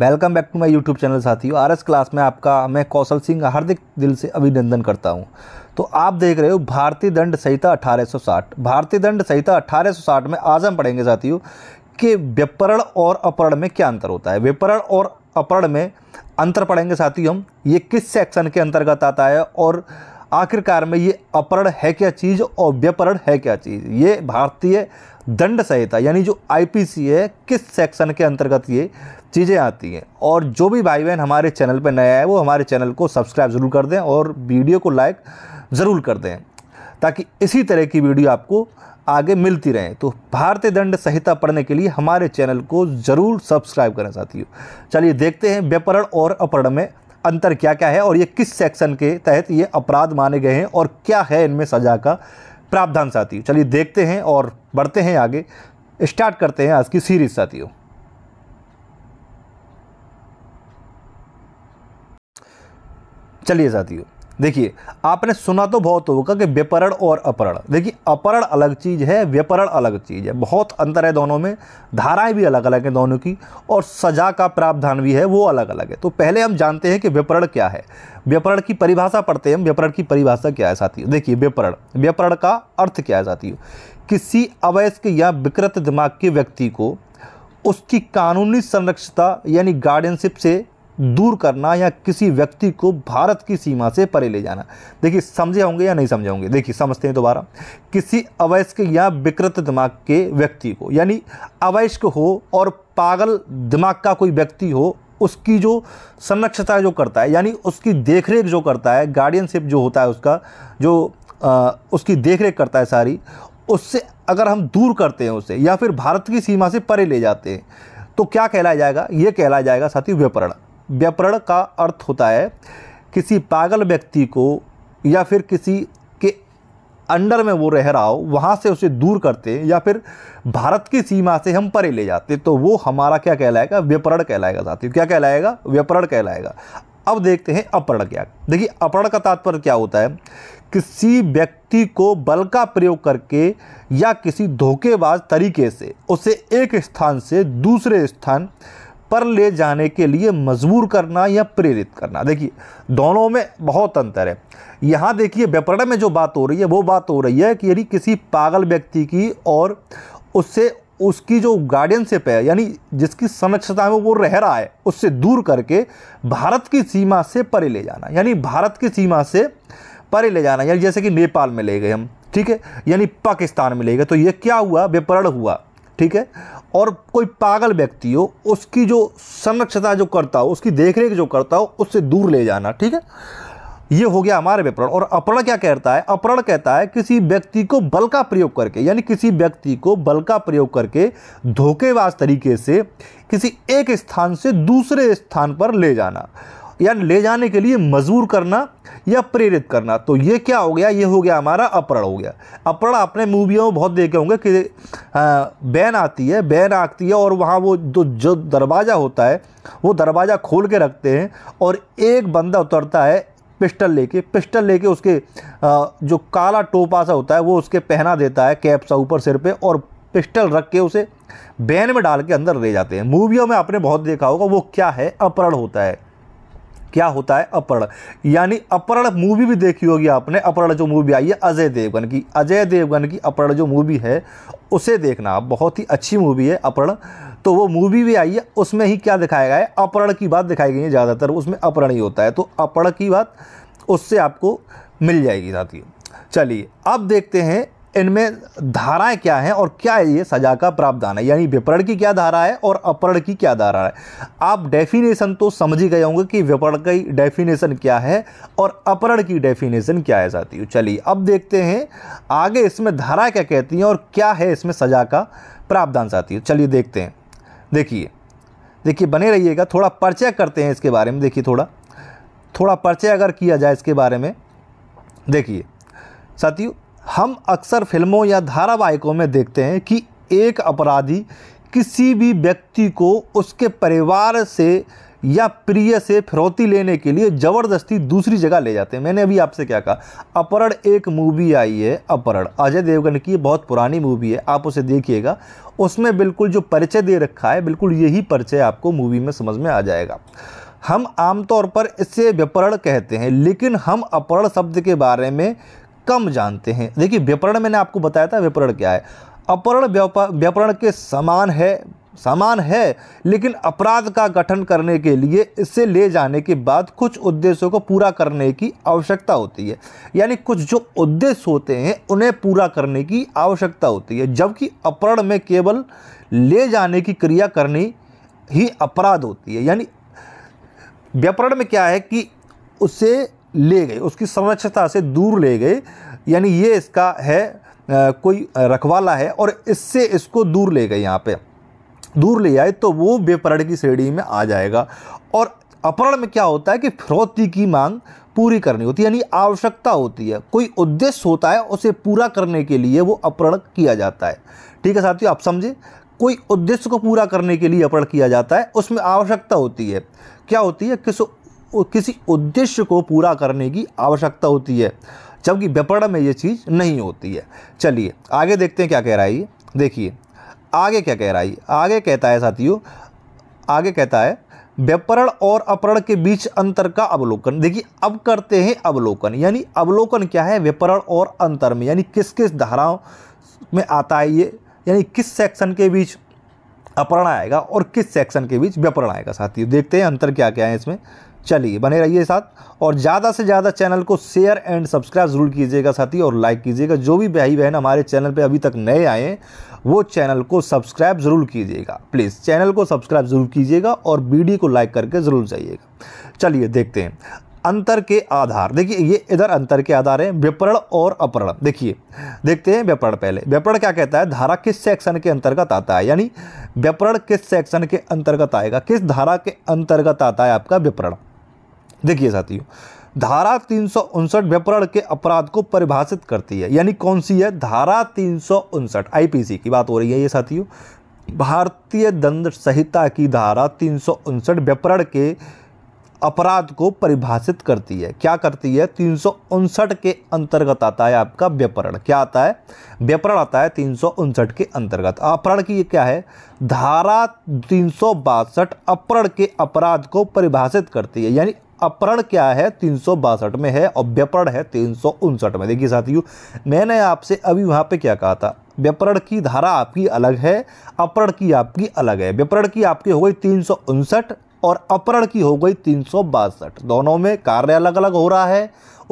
welcome back to my YouTube channel साथियों RS class में आपका मैं कौशल सिंह हार्दिक दिल से अभिनंदन करता हूं तो आप देख रहे हो भारतीय दंड संहिता 1860 भारतीय दंड संहिता 1860 में आज हम पढ़ेंगे साथियों कि व्यपरण और अपरण में क्या अंतर होता है व्यपरण और अपहरण में अंतर पढ़ेंगे साथियों हम ये किस सेक्शन के अंतर्गत आता है और आखिरकार में ये अपहरण है क्या चीज़ और व्यपरण है क्या चीज़ ये भारतीय दंड संहिता यानी जो आईपीसी है किस सेक्शन के अंतर्गत ये चीज़ें आती हैं और जो भी भाई बहन हमारे चैनल पर नया है वो हमारे चैनल को सब्सक्राइब ज़रूर कर दें और वीडियो को लाइक ज़रूर कर दें ताकि इसी तरह की वीडियो आपको आगे मिलती रहें तो भारतीय दंड संहिता पढ़ने के लिए हमारे चैनल को ज़रूर सब्सक्राइब करना साथियों चलिए देखते हैं व्यापरण और अपहरण में अंतर क्या क्या है और ये किस सेक्शन के तहत ये अपराध माने गए हैं और क्या है इनमें सजा का प्रावधान साथियों चलिए देखते हैं और बढ़ते हैं आगे स्टार्ट करते हैं आज की सीरीज साथियों चलिए साथियों देखिए आपने सुना तो बहुत होगा कि व्यपरण और अपरण देखिए अपरण अलग चीज़ है व्यपरण अलग चीज़ है बहुत अंतर है दोनों में धाराएं भी अलग अलग हैं दोनों की और सजा का प्रावधान भी है वो अलग अलग है तो पहले हम जानते हैं कि व्यपरण क्या है व्यपरण की परिभाषा पढ़ते हैं हम व्यपरण की परिभाषा क्या है साथियों देखिए व्यपरण व्यपरण का अर्थ क्या है साथियों किसी अवयस्क या विकृत दिमाग के व्यक्ति को उसकी कानूनी संरक्षता यानी गार्डियनशिप से दूर करना या किसी व्यक्ति को भारत की सीमा से परे ले जाना देखिए समझे होंगे या नहीं समझे होंगे देखिए समझते हैं दोबारा किसी अवयस्क या विकृत दिमाग के व्यक्ति को यानी अवयस्क हो और पागल दिमाग का कोई व्यक्ति हो उसकी जो संरक्षता जो करता है यानी उसकी देखरेख जो करता है गार्डियनशिप जो होता है उसका जो आ, उसकी देखरेख करता है सारी उससे अगर हम दूर करते हैं उसे या फिर भारत की सीमा से परे ले जाते हैं तो क्या कहलाया जाएगा ये कहलाया जाएगा साथी व्यपरण व्यापरण का अर्थ होता है किसी पागल व्यक्ति को या फिर किसी के अंडर में वो रह रहा हो वहाँ से उसे दूर करते हैं या फिर भारत की सीमा से हम परे ले जाते तो वो हमारा क्या कहलाएगा व्यपरण कहलाएगा साथियों क्या कहलाएगा व्यपरण कहलाएगा अब देखते हैं अपरण क्या देखिए अपरण का तात्पर्य क्या होता है किसी व्यक्ति को बल का प्रयोग करके या किसी धोखेबाज तरीके से उसे एक स्थान से दूसरे स्थान पर ले जाने के लिए मजबूर करना या प्रेरित करना देखिए दोनों में बहुत अंतर है यहाँ देखिए व्याकरण में जो बात हो रही है वो बात हो रही है कि यदि किसी पागल व्यक्ति की और उससे उसकी जो गार्डियनशिप है यानी जिसकी संरक्षता में वो रह रहा है उससे दूर करके भारत की सीमा से परे ले जाना यानी भारत की सीमा से परे ले जाना यानी जैसे कि नेपाल में ले गए हम ठीक है यानी पाकिस्तान में ले गए तो ये क्या हुआ विपरण हुआ ठीक है और कोई पागल व्यक्ति हो उसकी जो संरक्षता जो करता हो उसकी देखरेख जो करता हो उससे दूर ले जाना ठीक है ये हो गया हमारे विपरण और अपरण क्या कहता है अपरण कहता है किसी व्यक्ति को बल का प्रयोग करके यानी किसी व्यक्ति को बल का प्रयोग करके धोखेबाज तरीके से किसी एक स्थान से दूसरे स्थान पर ले जाना या ले जाने के लिए मजबूर करना या प्रेरित करना तो ये क्या हो गया ये हो गया हमारा अपरण हो गया अपरण आपने मूवियों में बहुत देखे होंगे कि बैन आती है बैन आती है और वहाँ वो जो जो दरवाज़ा होता है वो दरवाज़ा खोल के रखते हैं और एक बंदा उतरता है पिस्टल लेके पिस्टल लेके उसके जो काला टोपा सा होता है वो उसके पहना देता है कैप सा ऊपर सिर पे और पिस्टल रख के उसे बैन में डाल के अंदर ले जाते हैं मूवियों में आपने बहुत देखा होगा वो क्या है अपहरण होता है क्या होता है अपरण यानी अपहरण मूवी भी देखी होगी आपने अपहरण जो मूवी आई है अजय देवगन की अजय देवगन की अपरण जो मूवी है उसे देखना आप बहुत ही अच्छी मूवी है अपरण तो वो मूवी भी आई है उसमें ही क्या दिखाया गया है अपहरण की बात दिखाई गई है ज़्यादातर उसमें अपहरण ही होता है तो अपर्ण की बात उससे आपको मिल जाएगी साथियों चलिए अब देखते हैं इनमें धाराएं क्या हैं और क्या है ये सजा का प्रावधान है यानी विपरण की क्या धारा है और अपहरण की क्या धारा है आप डेफिनेशन तो समझ ही गए होंगे कि विपरण की डेफिनेशन क्या है और अपहरण की डेफिनेशन क्या है साथियों चलिए अब देखते हैं आगे इसमें धारा क्या कहती हैं और क्या है इसमें सजा का प्रावधान जाती साथियों चलिए देखते हैं देखिए देखिए बने रहिएगा थोड़ा परिचय करते हैं इसके बारे में देखिए थोड़ा थोड़ा परिचय अगर किया जाए इसके बारे में देखिए साथियों हम अक्सर फिल्मों या धारावाहिकों में देखते हैं कि एक अपराधी किसी भी व्यक्ति को उसके परिवार से या प्रिय से फिरौती लेने के लिए ज़बरदस्ती दूसरी जगह ले जाते हैं मैंने अभी आपसे क्या कहा अपरण एक मूवी आई है अपरण अजय देवगन की बहुत पुरानी मूवी है आप उसे देखिएगा उसमें बिल्कुल जो परिचय दे रखा है बिल्कुल यही परिचय आपको मूवी में समझ में आ जाएगा हम आमतौर पर इसे व्यपरण कहते हैं लेकिन हम अपरण शब्द के बारे में कम जानते हैं देखिए व्यापरण मैंने आपको बताया था व्यापरण क्या है अपहरण व्यापरण के समान है समान है लेकिन अपराध का गठन करने के लिए इसे ले जाने के बाद कुछ उद्देश्यों को पूरा करने की आवश्यकता होती है यानी कुछ जो उद्देश्य होते हैं उन्हें पूरा करने की आवश्यकता होती है जबकि अपहरण में केवल ले जाने की क्रिया करनी ही अपराध होती है यानी व्यापरण में क्या है कि उसे ले गए उसकी संरक्षता से दूर ले गए यानी ये इसका है आ, कोई रखवाला है और इससे इसको दूर ले गए यहाँ पे दूर ले आए तो वो बेपरण की श्रेणी में आ जाएगा और अपहरण में क्या होता है कि फिरौती की मांग पूरी करनी होती है यानी आवश्यकता होती है कोई उद्देश्य होता है उसे पूरा करने के लिए वो अपहरण किया जाता है ठीक है साथियों आप समझे कोई उद्देश्य को पूरा करने के लिए अपहरण किया जाता है उसमें आवश्यकता होती है क्या होती है किस किसी उद्देश्य को पूरा करने की आवश्यकता होती है जबकि व्यापरण में ये चीज़ नहीं होती है चलिए आगे देखते हैं क्या कह रहा है ये देखिए आगे क्या कह रहा है आगे कहता है साथियों आगे कहता है व्यपरण और अपरण के बीच अंतर का अवलोकन देखिए अब करते हैं अवलोकन यानी अवलोकन क्या है व्यपरण और अंतर में यानी किस किस धाराओं में आता है ये यानी किस सेक्शन के बीच अपरण आएगा और किस सेक्शन के बीच व्यपरण आएगा साथियों देखते हैं अंतर क्या क्या है इसमें चलिए बने रहिए साथ और ज़्यादा से ज़्यादा चैनल को शेयर एंड सब्सक्राइब ज़रूर कीजिएगा साथी और लाइक कीजिएगा जो भी भाई बहन हमारे चैनल पे अभी तक नए आए वो चैनल को सब्सक्राइब ज़रूर कीजिएगा प्लीज़ चैनल को सब्सक्राइब ज़रूर कीजिएगा और वीडियो को लाइक करके ज़रूर जाइएगा चलिए देखते हैं अंतर के आधार देखिए ये इधर अंतर के आधार हैं व्यपरण और अपरण देखिए देखते हैं व्यपरण पहले व्यपरण क्या कहता है धारा किस सेक्शन के अंतर्गत आता है यानी व्यपरण किस सेक्शन के अंतर्गत आएगा किस धारा के अंतर्गत आता है आपका व्यपरण देखिए साथियों धारा तीन सौ उनसठ व्यपरण के अपराध को परिभाषित करती है यानी कौन सी है धारा तीन सौ उनसठ आईपीसी की बात हो रही है ये साथियों भारतीय दंड संहिता की धारा तीन सौ उनसठ व्यपरण के अपराध को परिभाषित करती है क्या करती है तीन के अंतर्गत आता है आपका व्यापरण क्या आता है व्यापरण आता है तीन के अंतर्गत अपहरण की क्या है धारा तीन अपहरण के अपराध को परिभाषित करती है यानी अपहरण क्या है तीन में है और व्यापरण है तीन में देखिए साथियों मैंने आपसे अभी वहाँ पे क्या कहा था व्यापरण की धारा आपकी अलग है अपहरण की आपकी अलग है व्यापरण की आपकी हो गई तीन और अपहरण की हो गई तीन दोनों में कार्य अलग अलग हो रहा है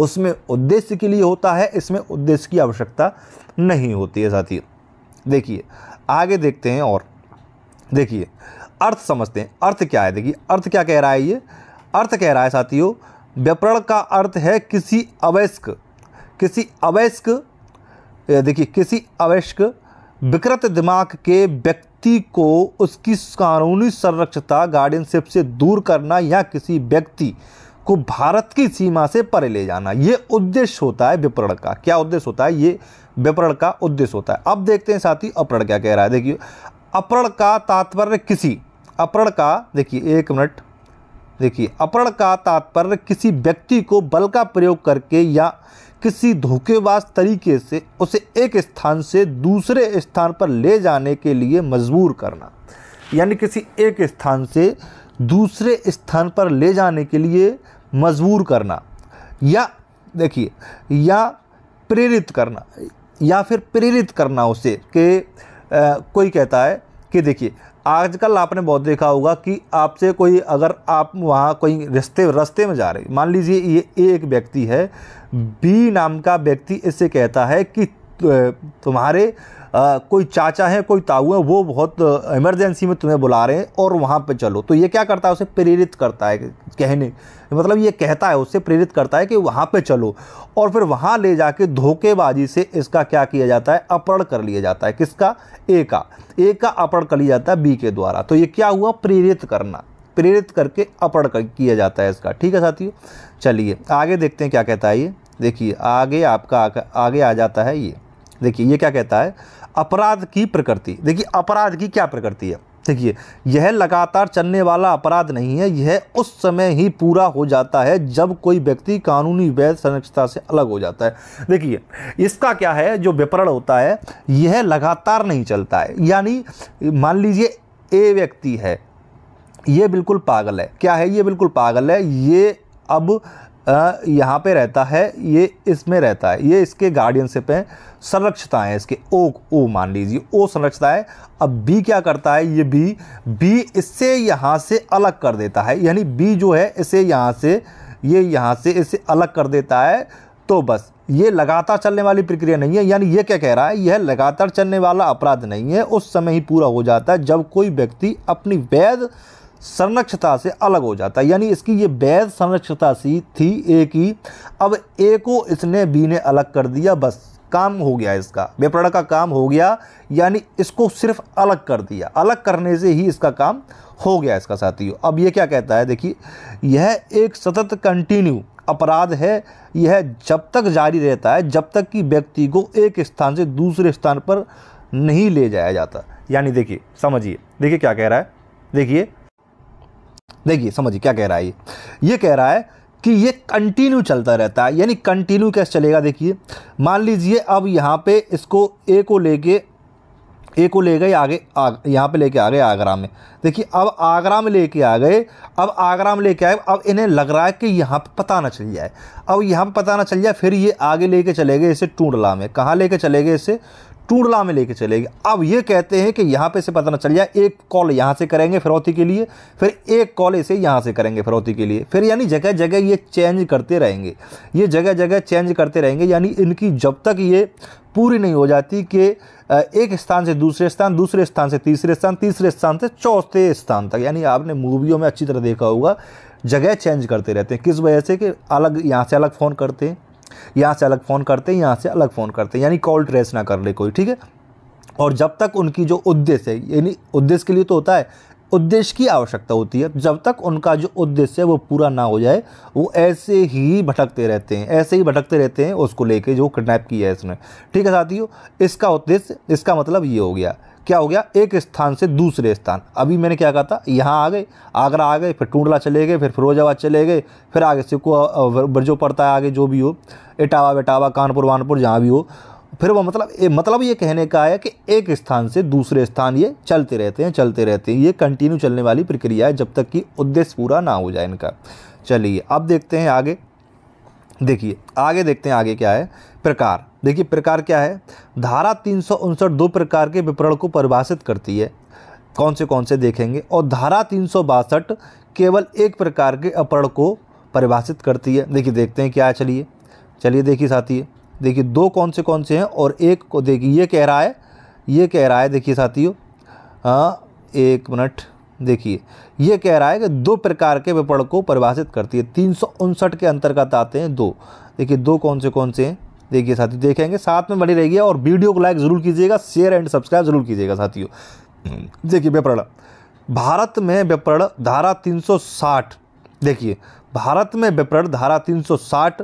उसमें उद्देश्य के लिए होता है इसमें उद्देश्य की आवश्यकता नहीं होती है साथियों देखिए आगे देखते हैं और देखिए अर्थ समझते हैं अर्थ क्या है देखिए अर्थ क्या कह रहा है ये अर्थ कह रहा है साथियों व्यपरण का अर्थ है किसी अवयस्क किसी अवयस्क देखिए किसी अवयस्क विकृत दिमाग के व्यक्ति व्यक्ति को उसकी कानूनी संरक्षता गार्डियनशिप से दूर करना या किसी व्यक्ति को भारत की सीमा से परे ले जाना ये उद्देश्य होता है विपरण का क्या उद्देश्य होता है ये विपरण का उद्देश्य होता है अब देखते हैं साथी अपरण क्या कह रहा है देखिए अपरण का तात्पर्य किसी अपरण का देखिए एक मिनट देखिए अपरण का तात्पर्य किसी व्यक्ति को बल का प्रयोग करके या किसी धोखेबाज तरीके से उसे एक स्थान से दूसरे स्थान पर ले जाने के लिए मजबूर करना यानी किसी एक स्थान से दूसरे स्थान पर ले जाने के लिए मजबूर करना या देखिए या प्रेरित करना या फिर प्रेरित करना उसे कि कोई कहता है कि देखिए आजकल आपने बहुत देखा होगा कि आपसे कोई अगर आप वहाँ कोई रस्ते रास्ते में जा रहे मान लीजिए ये ए एक व्यक्ति है बी नाम का व्यक्ति इससे कहता है कि तुम्हारे कोई चाचा है कोई ताऊ है वो बहुत इमरजेंसी में तुम्हें बुला रहे हैं और वहाँ पर चलो तो ये क्या करता है उसे प्रेरित करता है कहने मतलब ये कहता है उससे प्रेरित करता है कि वहाँ पे चलो और फिर वहाँ ले जाके धोखेबाजी से इसका क्या किया जाता है अपहरण कर लिया जाता है किसका ए का ए का अपहरण कर लिया जाता है बी के द्वारा तो ये क्या हुआ प्रेरित करना प्रेरित करके अपहरण कर, किया जाता है इसका ठीक है साथियों चलिए आगे देखते हैं क्या कहता है ये देखिए आगे आपका आगे आ जाता है ये देखिए ये क्या कहता है अपराध की प्रकृति देखिए अपराध की क्या प्रकृति है देखिए यह लगातार चलने वाला अपराध नहीं है यह उस समय ही पूरा हो जाता है जब कोई व्यक्ति कानूनी वैध संरक्षता से अलग हो जाता है देखिए इसका क्या है जो विपरण होता है यह लगातार नहीं चलता है यानी मान लीजिए ए व्यक्ति है ये बिल्कुल पागल है क्या है ये बिल्कुल पागल है ये अब यहाँ पे रहता है ये इसमें रहता है ये इसके गार्डियनशिप है संरक्षता है इसके ओ ओ मान लीजिए ओ संरक्षता है अब बी क्या करता है ये बी बी इससे यहाँ से अलग कर देता है यानी बी जो है इसे यहाँ से ये यहाँ से इसे अलग कर देता है तो बस ये लगातार चलने वाली प्रक्रिया नहीं है यानी ये क्या कह रहा है यह लगातार चलने वाला अपराध नहीं है उस समय ही पूरा हो जाता है जब कोई व्यक्ति अपनी वैध संरक्षता से अलग हो जाता है यानी इसकी ये वैध संरक्षता सी थी ए की अब ए को इसने बी ने अलग कर दिया बस काम हो गया इसका विपणन का काम हो गया यानी इसको सिर्फ अलग कर दिया अलग करने से ही इसका काम हो गया इसका साथियों अब ये क्या कहता है देखिए यह एक सतत कंटिन्यू अपराध है यह जब तक जारी रहता है जब तक कि व्यक्ति को एक स्थान से दूसरे स्थान पर नहीं ले जाया जाता यानी देखिए समझिए देखिए क्या कह रहा है देखिए देखिए समझिए क्या कह रहा है ये ये कह रहा है कि ये कंटिन्यू चलता रहता है यानी कंटिन्यू कैसे चलेगा देखिए मान लीजिए अब यहाँ पे इसको ए को लेके ए को ले गए आगे आग यहाँ पे लेके आ गए आगरा में देखिए अब आगरा में लेके आ गए अब आगरा में लेके आए अब इन्हें लग रहा है कि यहाँ पे पता ना चल जाए अब यहाँ पे पता ना चल जाए फिर ये आगे लेके चले गए इसे टूडला में कहाँ लेके चले गए इसे टूडला में लेके चलेगी अब ये कहते हैं कि यहाँ पे से पता ना चल जाए एक कॉल यहाँ से करेंगे फिरौती के लिए फिर एक कॉल इसे यहाँ से करेंगे फिरौती के लिए फिर यानी जगह जगह ये चेंज करते रहेंगे ये जगह जगह चेंज करते रहेंगे यानी इनकी जब तक ये पूरी नहीं हो जाती कि एक स्थान से दूसरे स्थान दूसरे स्थान से तीसरे स्थान तीसरे स्थान से चौथे स्थान तक यानी आपने मूवियों में अच्छी तरह देखा होगा जगह चेंज करते रहते हैं किस वजह से कि अलग यहाँ से अलग फ़ोन करते हैं यहाँ से अलग फ़ोन करते हैं यहाँ से अलग फ़ोन करते हैं यानी कॉल ट्रेस ना कर ले कोई ठीक है और जब तक उनकी जो उद्देश्य है यानी उद्देश्य के लिए तो होता है उद्देश्य की आवश्यकता होती है जब तक उनका जो उद्देश्य है वो पूरा ना हो जाए वो ऐसे ही भटकते रहते हैं ऐसे ही भटकते रहते हैं उसको लेके जो किडनैप किया है इसने ठीक है साथियों इसका उद्देश्य इसका मतलब ये हो गया क्या हो गया एक स्थान से दूसरे स्थान अभी मैंने क्या कहा था यहाँ आ गए आगरा आ गए फिर टूडला चले गए फिर फिरोजाबाद चले गए फिर आगे से को ब्रजो पड़ता है आगे जो भी हो इटावा बेटावा कानपुर वानपुर जहाँ भी हो फिर वो मतलब ए, मतलब ये कहने का है कि एक स्थान से दूसरे स्थान ये चलते रहते हैं चलते रहते हैं ये कंटिन्यू चलने वाली प्रक्रिया है जब तक कि उद्देश्य पूरा ना हो जाए इनका चलिए अब देखते हैं आगे देखिए आगे देखते हैं आगे क्या है प्रकार देखिए प्रकार क्या है धारा तीन दो प्रकार के विपरण को परिभाषित करती है कौन से कौन से देखेंगे और धारा तीन केवल एक प्रकार के अपरण को परिभाषित करती है देखिए देखते हैं क्या है चलिए चलिए देखिए साथी देखिए दो कौन से कौन से हैं और एक को देखिए ये कह रहा है ये कह रहा है देखिए साथियों हाँ एक मिनट देखिए ये कह रहा है कि दो प्रकार के विपण को परिभाषित करती है तीन के अंतर्गत आते हैं दो देखिए दो कौन से कौन से हैं देखिए साथियों देखेंगे साथ में बनी रहेगी और वीडियो को लाइक ज़रूर कीजिएगा शेयर एंड सब्सक्राइब जरूर कीजिएगा साथियों देखिए विपरण भारत में विपरण धारा 360 देखिए भारत में विपरण धारा 360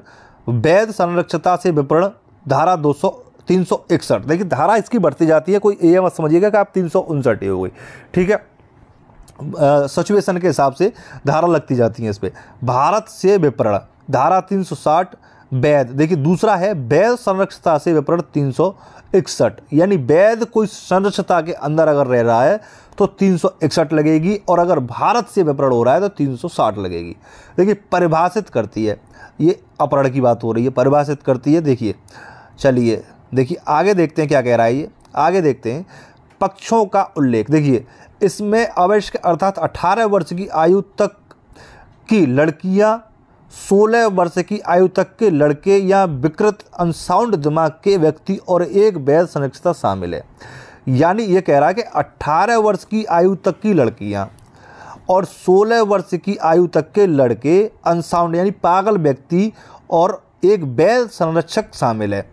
वैध संरक्षता से विपरण धारा दो तीन सौ इकसठ देखिए धारा इसकी बढ़ती जाती है कोई ये मत समझिएगा कि आप तीन सौ उनसठ ये हो गई ठीक है सिचुएशन के हिसाब से धारा लगती जाती है इस पर भारत से विपरण धारा तीन सौ साठ वैध देखिए दूसरा है वैध संरक्षता से विपरण तीन सौ इकसठ यानी वैध कोई संरक्षता के अंदर अगर रह रहा है तो तीन सौ इकसठ लगेगी और अगर भारत से विपरण हो रहा है तो तीन सौ साठ लगेगी देखिए परिभाषित करती है ये अपरण की बात हो रही है परिभाषित करती है देखिए चलिए देखिए आगे देखते हैं क्या कह रहा है ये आगे देखते हैं पक्षों का उल्लेख देखिए इसमें अवश्य अर्थात 18 वर्ष की आयु तक की लड़कियां सोलह वर्ष की आयु तक के लड़के या विकृत अनसाउंड दिमाग के व्यक्ति और एक वैध संरक्षता शामिल है यानी ये कह रहा है कि 18 वर्ष की आयु तक की लड़कियां और 16 वर्ष की आयु तक के लड़के अनसाउंड यानी पागल व्यक्ति और एक वैध संरक्षक शामिल है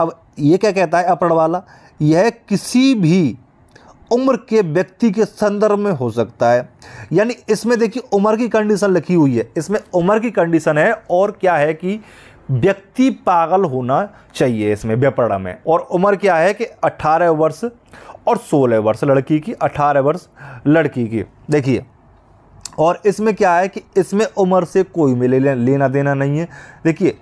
अब ये क्या कहता है अपड़ वाला यह किसी भी उम्र के व्यक्ति के संदर्भ में हो सकता है यानी इसमें देखिए उम्र की कंडीशन लिखी हुई है इसमें उम्र की कंडीशन है और क्या है कि व्यक्ति पागल होना चाहिए इसमें व्यापड़ा में और उम्र क्या है कि 18 वर्ष और 16 वर्ष लड़की की 18 वर्ष लड़की की देखिए और इसमें क्या है कि इसमें उम्र से कोई मिले लेना देना नहीं है देखिए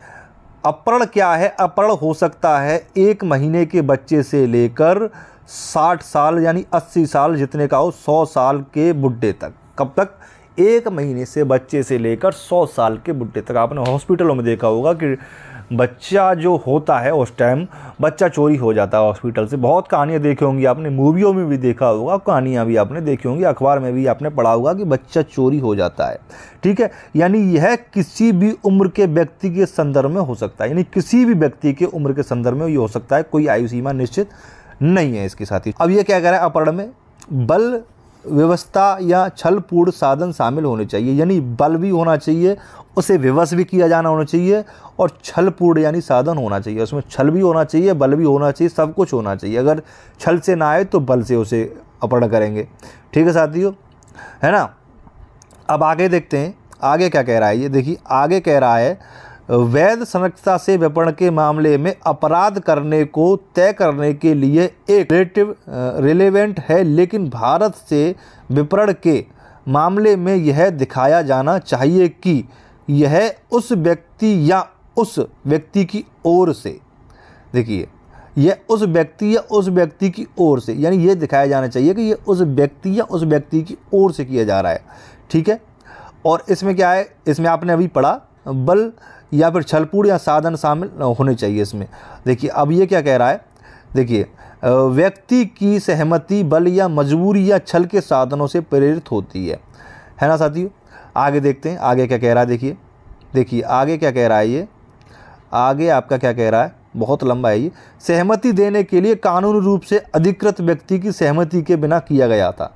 अपरण क्या है अपरण हो सकता है एक महीने के बच्चे से लेकर साठ साल यानी अस्सी साल जितने का हो सौ साल के बुढ़े तक कब तक एक महीने से बच्चे से लेकर सौ साल के बुढ़े तक आपने हॉस्पिटलों में देखा होगा कि बच्चा जो होता है उस टाइम बच्चा चोरी हो जाता है हॉस्पिटल से बहुत कहानियाँ देखी होंगी आपने मूवियों में भी देखा होगा कहानियाँ भी आपने देखी होंगी अखबार में भी आपने पढ़ा होगा कि बच्चा चोरी हो जाता है ठीक है यानी यह किसी भी उम्र के व्यक्ति के संदर्भ में हो सकता है यानी किसी भी व्यक्ति के उम्र के संदर्भ में ये हो सकता है कोई आयु सीमा निश्चित नहीं है इसके साथ ही अब ये क्या कह रहा है अपहरण में बल व्यवस्था या छलपूर्ण साधन शामिल होने चाहिए यानी बल भी होना चाहिए उसे विवश भी किया जाना होना चाहिए और छलपूर्ण यानी साधन होना चाहिए उसमें छल भी होना चाहिए बल भी होना चाहिए सब कुछ होना चाहिए अगर छल से ना आए तो बल से उसे अपहरण करेंगे ठीक है साथियों है ना अब आगे देखते हैं आगे क्या कह रहा है ये देखिए आगे कह रहा है वैध संरक्षता से विपणन के मामले में अपराध करने को तय करने के लिए एक रिलेटिव रिलेवेंट है लेकिन भारत से विपणन के मामले में यह दिखाया जाना चाहिए कि यह उस व्यक्ति या उस व्यक्ति की ओर से देखिए यह उस व्यक्ति या उस व्यक्ति की ओर से यानी यह दिखाया जाना चाहिए कि यह उस व्यक्ति या उस व्यक्ति की ओर से किया जा रहा है ठीक है और इसमें क्या है इसमें आपने अभी पढ़ा बल या फिर छलपूड़ या साधन शामिल होने चाहिए इसमें देखिए अब ये क्या कह रहा है देखिए व्यक्ति की सहमति बल या मजबूरी या छल के साधनों से प्रेरित होती है है ना साथियों आगे देखते हैं आगे क्या कह रहा है देखिए देखिए आगे क्या कह रहा है ये आगे आपका क्या कह रहा है बहुत लंबा है ये सहमति देने के लिए कानून रूप से अधिकृत व्यक्ति की सहमति के बिना किया गया था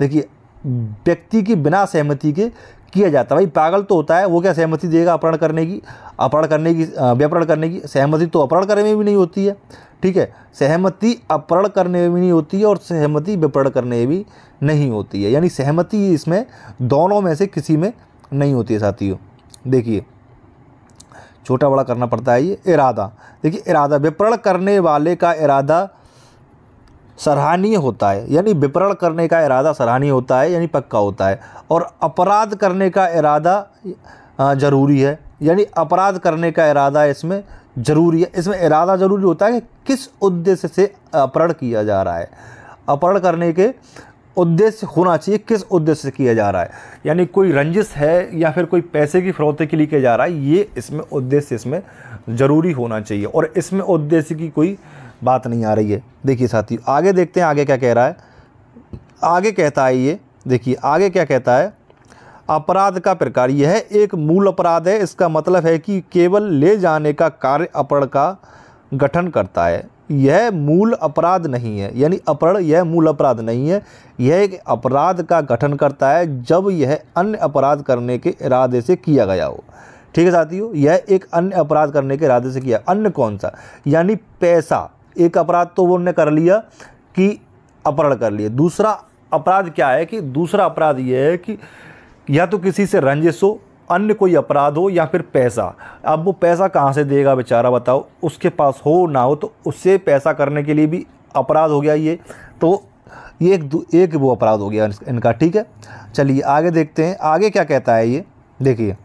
देखिए व्यक्ति की बिना सहमति के किया जाता भाई पागल तो होता है वो क्या सहमति देगा अपहरण करने की अपहरण करने की व्यापरण करने की सहमति तो अपहरण करने में भी नहीं होती है ठीक है सहमति अपहरण करने में भी नहीं होती है और सहमति व्यापरण करने में भी नहीं होती है यानी सहमति इसमें दोनों में से किसी में नहीं होती है साथियों देखिए छोटा बड़ा करना पड़ता है ये इरादा देखिए इरादा विपरण करने वाले का इरादा सराहनीय होता है यानी विपरण करने का इरादा सराहनीय होता है यानी पक्का होता है और अपराध करने का इरादा ज़रूरी है यानी अपराध करने का इरादा इसमें ज़रूरी है इसमें इरादा ज़रूरी होता है कि किस उद्देश्य से अपहरण किया जा रहा है अपहरण करने के उद्देश्य होना चाहिए किस उद्देश्य से किया जा रहा है यानी कोई रंजिश है या फिर कोई पैसे की फरौती के लिए किया जा रहा है ये इसमें उद्देश्य इसमें ज़रूरी होना चाहिए और इसमें उद्देश्य की कोई बात नहीं आ रही है देखिए साथी आगे देखते हैं आगे क्या कह रहा है आगे कहता है ये देखिए आगे क्या कहता है अपराध का प्रकार यह है एक मूल अपराध है इसका मतलब है कि केवल ले जाने का कार्य अपहरण का गठन करता है यह मूल अपराध नहीं है यानी अपहरण यह मूल अपराध नहीं है यह एक अपराध का गठन करता है जब यह अन्य अपराध करने के इरादे से किया गया हो ठीक है साथियों यह एक अन्य अपराध करने के इरादे से किया अन्य कौन सा यानी पैसा एक अपराध तो वो उनने कर लिया कि अपहरण कर लिया दूसरा अपराध क्या है कि दूसरा अपराध ये है कि या तो किसी से रंजिश हो अन्य कोई अपराध हो या फिर पैसा अब वो पैसा कहाँ से देगा बेचारा बताओ उसके पास हो ना हो तो उससे पैसा करने के लिए भी अपराध हो गया ये तो ये एक एक वो अपराध हो गया इनका ठीक है चलिए आगे देखते हैं आगे क्या कहता है ये देखिए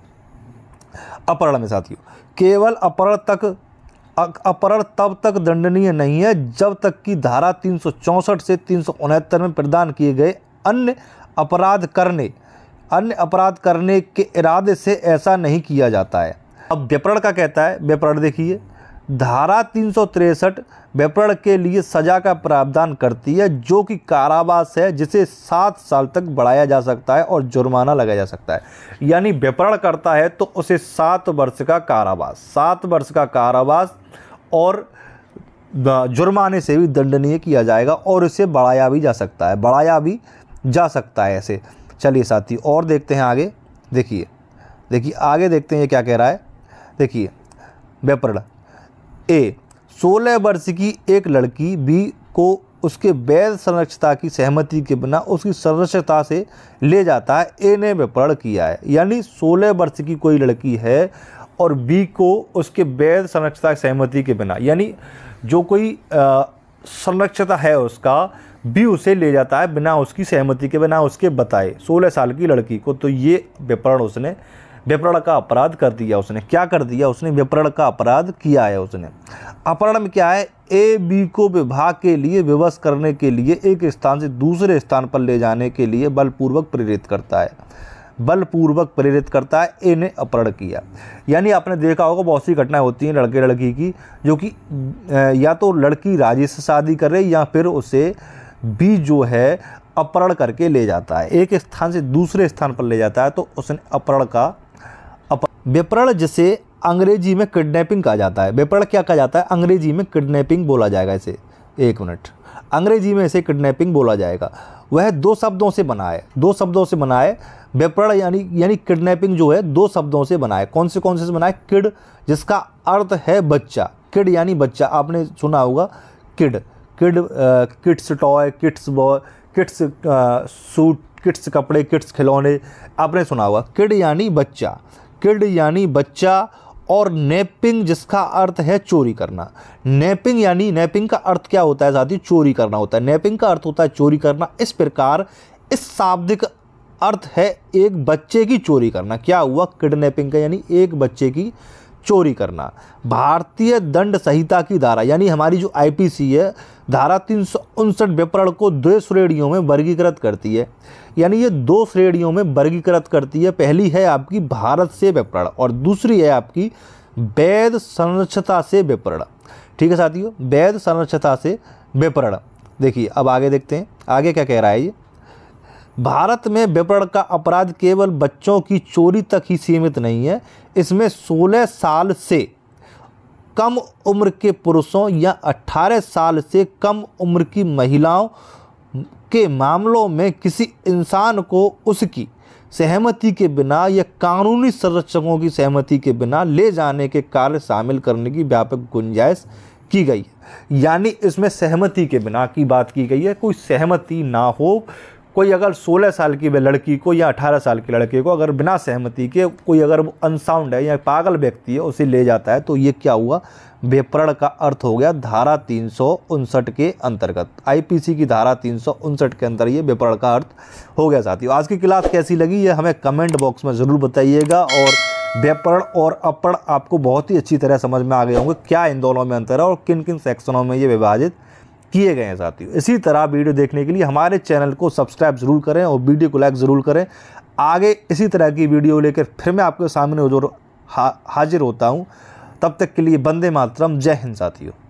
अपहरण में साथियों केवल अपहरण तक अपहरण तब तक दंडनीय नहीं है जब तक कि धारा तीन से तीन में प्रदान किए गए अन्य अपराध करने अन्य अपराध करने के इरादे से ऐसा नहीं किया जाता है अब व्यपरण का कहता है व्यपरण देखिए धारा तीन विपरण के लिए सजा का प्रावधान करती है जो कि कारावास है जिसे सात साल तक बढ़ाया जा सकता है और जुर्माना लगाया जा सकता है यानी विपरण करता है तो उसे सात वर्ष का कारावास सात वर्ष का कारावास और जुर्माने से भी दंडनीय किया जाएगा और इसे बढ़ाया भी जा सकता है बढ़ाया भी जा सकता है ऐसे चलिए साथी और देखते हैं आगे देखिए देखिए आगे देखते हैं ये क्या कह रहा है देखिए विपरण ए सोलह वर्ष की एक लड़की बी को उसके वैध संरक्षता की सहमति के बिना उसकी संरक्षता से ले जाता है ए ने विपरण किया है यानी सोलह वर्ष की कोई लड़की है और बी को उसके वैध संरक्षता की सहमति के बिना यानी जो कोई संरक्षता है उसका बी उसे ले जाता है बिना उसकी सहमति के बिना उसके बताए सोलह साल की लड़की को तो ये विपरण उसने व्यपरण का अपराध कर दिया उसने क्या कर दिया उसने व्यपरण का अपराध किया है उसने अपहरण में क्या है ए बी को विभाग के लिए विवश करने के लिए एक स्थान से दूसरे स्थान पर ले जाने के लिए बलपूर्वक प्रेरित करता है बलपूर्वक प्रेरित करता है ए ने अपहरण किया यानी आपने देखा होगा बहुत सी घटनाएं होती हैं लड़के लड़की की जो कि या तो लड़की राजी से शादी करे या फिर उसे बी जो है अपहरण करके ले जाता है एक स्थान से दूसरे स्थान पर ले जाता है तो उसने अपहरण का विपरण जिसे अंग्रेजी में किडनैपिंग कहा जाता है विपरण क्या कहा जाता है अंग्रेजी में किडनैपिंग बोला जाएगा इसे एक मिनट अंग्रेजी में इसे किडनैपिंग बोला जाएगा वह दो शब्दों से बना है दो शब्दों से बना है विपरण यानी यानी किडनैपिंग जो है दो शब्दों से बना है कौन से कौन से बना है किड जिसका अर्थ है बच्चा किड यानी बच्चा आपने सुना होगा kid kid kids toy kids boy kids suit kids कपड़े किड्स खिलौने आपने सुना होगा किड यानी बच्चा किड यानी बच्चा और नेपिंग जिसका अर्थ है चोरी करना नेपिंग यानी नेपिंग का अर्थ क्या होता है साथी चोरी करना होता है नेपिंग का अर्थ होता है चोरी करना इस प्रकार इस शाब्दिक अर्थ है एक बच्चे की चोरी करना क्या हुआ किडनैपिंग का यानी एक बच्चे की चोरी करना भारतीय दंड संहिता की धारा यानी हमारी जो आईपीसी है धारा तीन सौ विपरण को द्वे श्रेणियों में वर्गीकृत करती है यानी ये दो श्रेणियों में वर्गीकृत करती है पहली है आपकी भारत से विपणन और दूसरी है आपकी वैध संरक्षता से विपणन ठीक है साथियों वैध संरक्षता से विपणन देखिए अब आगे देखते हैं आगे क्या कह रहा है ये भारत में विपणन का अपराध केवल बच्चों की चोरी तक ही सीमित नहीं है इसमें 16 साल से कम उम्र के पुरुषों या 18 साल से कम उम्र की महिलाओं के मामलों में किसी इंसान को उसकी सहमति के बिना या कानूनी संरक्षकों की सहमति के बिना ले जाने के कार्य शामिल करने की व्यापक गुंजाइश की गई है यानी इसमें सहमति के बिना की बात की गई है कोई सहमति ना हो कोई अगर 16 साल की लड़की को या 18 साल के लड़के को अगर बिना सहमति के कोई अगर वो अनसाउंड है या पागल व्यक्ति है उसे ले जाता है तो ये क्या हुआ विपरण का अर्थ हो गया धारा तीन के अंतर्गत आईपीसी की धारा तीन के अंदर ये विपरण का अर्थ हो गया साथियों आज की क्लास कैसी लगी ये हमें कमेंट बॉक्स में ज़रूर बताइएगा और व्यापरण और अपण आपको बहुत ही अच्छी तरह समझ में आ गए होंगे क्या इन दोनों में अंतर है और किन किन सेक्शनों में ये विभाजित किए गए हैं साथियों इसी तरह वीडियो देखने के लिए हमारे चैनल को सब्सक्राइब ज़रूर करें और वीडियो को लाइक ज़रूर करें आगे इसी तरह की वीडियो लेकर फिर मैं आपके सामने हाजिर होता हूँ तब तक के लिए बंदे मातरम जय हिंद साथियों